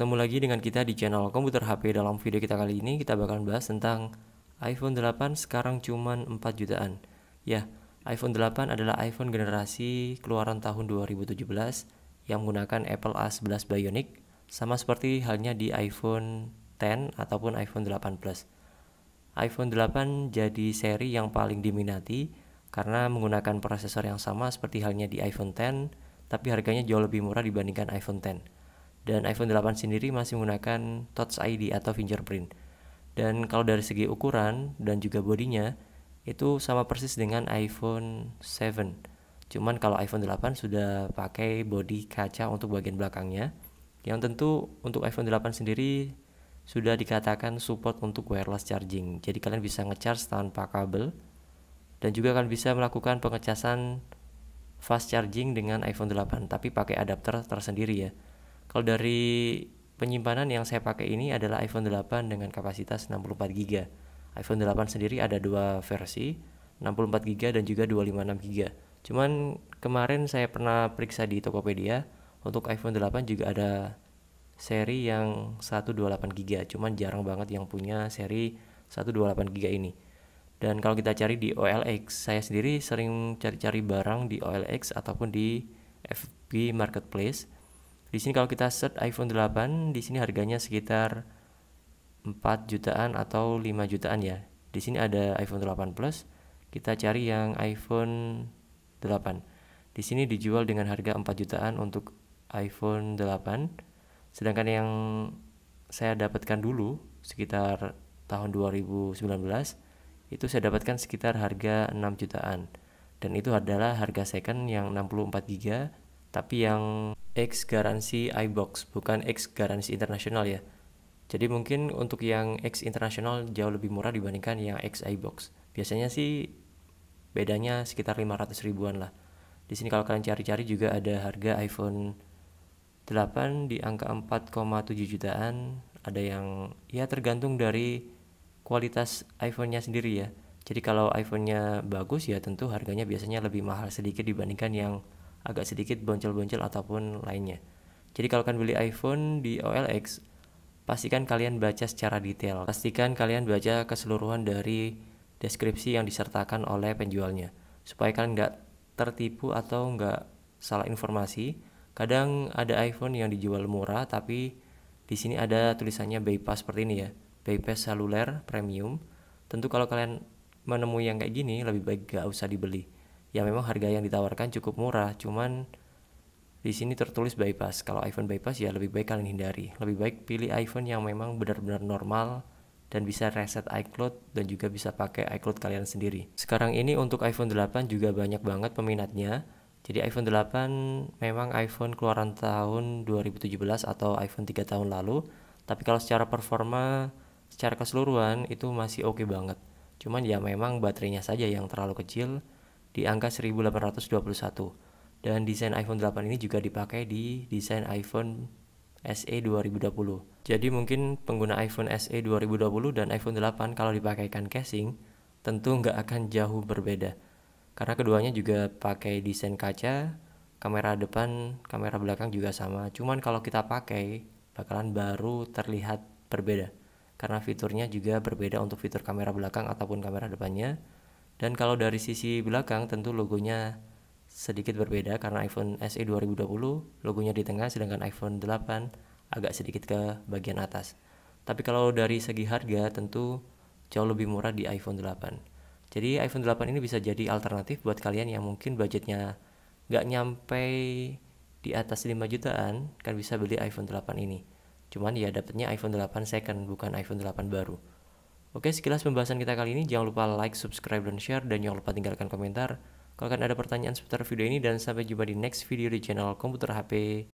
Ketemu lagi dengan kita di channel Komputer HP dalam video kita kali ini kita bakalan bahas tentang iPhone 8 sekarang cuman 4 jutaan. Ya, iPhone 8 adalah iPhone generasi keluaran tahun 2017 yang menggunakan Apple A11 Bionic sama seperti halnya di iPhone 10 ataupun iPhone 8 Plus. iPhone 8 jadi seri yang paling diminati karena menggunakan prosesor yang sama seperti halnya di iPhone 10 tapi harganya jauh lebih murah dibandingkan iPhone 10 dan iPhone 8 sendiri masih menggunakan Touch ID atau fingerprint. Dan kalau dari segi ukuran dan juga bodinya itu sama persis dengan iPhone 7. Cuman kalau iPhone 8 sudah pakai bodi kaca untuk bagian belakangnya. Yang tentu untuk iPhone 8 sendiri sudah dikatakan support untuk wireless charging. Jadi kalian bisa ngecharge tanpa kabel dan juga kalian bisa melakukan pengecasan fast charging dengan iPhone 8 tapi pakai adapter tersendiri ya. Kalau dari penyimpanan yang saya pakai ini adalah iPhone 8 dengan kapasitas 64 GB. iPhone 8 sendiri ada dua versi, 64 GB dan juga 256 GB. Cuman kemarin saya pernah periksa di Tokopedia, untuk iPhone 8 juga ada seri yang 128 GB, cuman jarang banget yang punya seri 128 GB ini. Dan kalau kita cari di OLX, saya sendiri sering cari-cari barang di OLX ataupun di FB Marketplace di sini kalau kita set iPhone 8, di sini harganya sekitar 4 jutaan atau 5 jutaan ya. Di sini ada iPhone 8 Plus, kita cari yang iPhone 8. Di sini dijual dengan harga 4 jutaan untuk iPhone 8. Sedangkan yang saya dapatkan dulu sekitar tahun 2019 itu saya dapatkan sekitar harga 6 jutaan. Dan itu adalah harga second yang 64 GB tapi yang X garansi iBox, bukan X garansi internasional ya. Jadi mungkin untuk yang X internasional jauh lebih murah dibandingkan yang X iBox. Biasanya sih bedanya sekitar 500 ribuan lah. Di sini kalau kalian cari-cari juga ada harga iPhone 8 di angka 4,7 jutaan, ada yang ya tergantung dari kualitas iPhone-nya sendiri ya. Jadi kalau iPhone-nya bagus ya tentu harganya biasanya lebih mahal sedikit dibandingkan yang agak sedikit boncel-boncel ataupun lainnya. Jadi kalau kalian beli iPhone di OLX, pastikan kalian baca secara detail. Pastikan kalian baca keseluruhan dari deskripsi yang disertakan oleh penjualnya, supaya kalian nggak tertipu atau nggak salah informasi. Kadang ada iPhone yang dijual murah, tapi di sini ada tulisannya bypass seperti ini ya, bypass seluler premium. Tentu kalau kalian menemui yang kayak gini, lebih baik nggak usah dibeli ya memang harga yang ditawarkan cukup murah cuman di sini tertulis bypass kalau iPhone bypass ya lebih baik kalian hindari lebih baik pilih iPhone yang memang benar-benar normal dan bisa reset iCloud dan juga bisa pakai iCloud kalian sendiri. Sekarang ini untuk iPhone 8 juga banyak banget peminatnya. Jadi iPhone 8 memang iPhone keluaran tahun 2017 atau iPhone 3 tahun lalu, tapi kalau secara performa secara keseluruhan itu masih oke okay banget. Cuman ya memang baterainya saja yang terlalu kecil di angka 1821 dan desain iPhone 8 ini juga dipakai di desain iPhone SE 2020. Jadi mungkin pengguna iPhone SE 2020 dan iPhone 8 kalau dipakaikan casing tentu nggak akan jauh berbeda. Karena keduanya juga pakai desain kaca, kamera depan, kamera belakang juga sama. Cuman kalau kita pakai bakalan baru terlihat berbeda. Karena fiturnya juga berbeda untuk fitur kamera belakang ataupun kamera depannya dan kalau dari sisi belakang tentu logonya sedikit berbeda karena iPhone SE 2020 logonya di tengah sedangkan iPhone 8 agak sedikit ke bagian atas. Tapi kalau dari segi harga tentu jauh lebih murah di iPhone 8. Jadi iPhone 8 ini bisa jadi alternatif buat kalian yang mungkin budgetnya nggak nyampe di atas 5 jutaan kan bisa beli iPhone 8 ini. Cuman ya dapatnya iPhone 8 second bukan iPhone 8 baru. Oke, sekilas pembahasan kita kali ini. Jangan lupa like, subscribe, dan share. Dan jangan lupa tinggalkan komentar. Kalau kalian ada pertanyaan seputar video ini. Dan sampai jumpa di next video di channel Komputer HP.